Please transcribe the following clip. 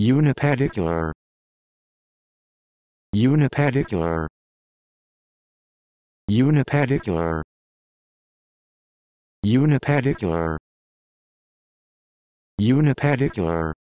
Unipedicular Unipedicular Unipedicular Unipedicular Unipedicular